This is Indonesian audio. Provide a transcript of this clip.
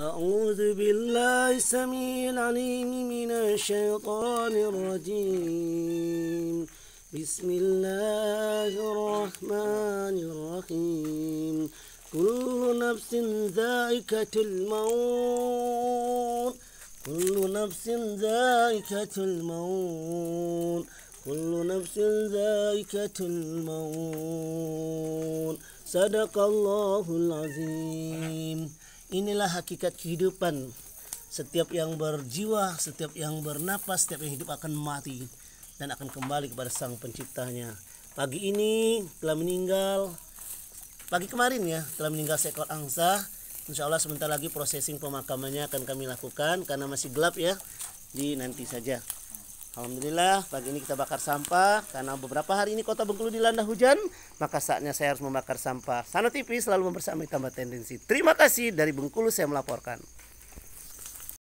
أعوذ بالله السميع العليم من الشيطان الرجيم بسم الله الرحمن الرحيم كل نفس ذائقة الموت كل نفس ذائقة الموت كل نفس ذائقة الموت صدق الله العظيم inilah hakikat kehidupan setiap yang berjiwa setiap yang bernapas setiap yang hidup akan mati dan akan kembali kepada sang penciptanya pagi ini telah meninggal pagi kemarin ya telah meninggal seekor angsa Insya Allah sebentar lagi prosesing pemakamannya akan kami lakukan karena masih gelap ya di nanti saja Alhamdulillah pagi ini kita bakar sampah karena beberapa hari ini kota Bengkulu dilanda hujan maka saatnya saya harus membakar sampah. Sana TV selalu membersamai tambah tendensi. Terima kasih dari Bengkulu saya melaporkan.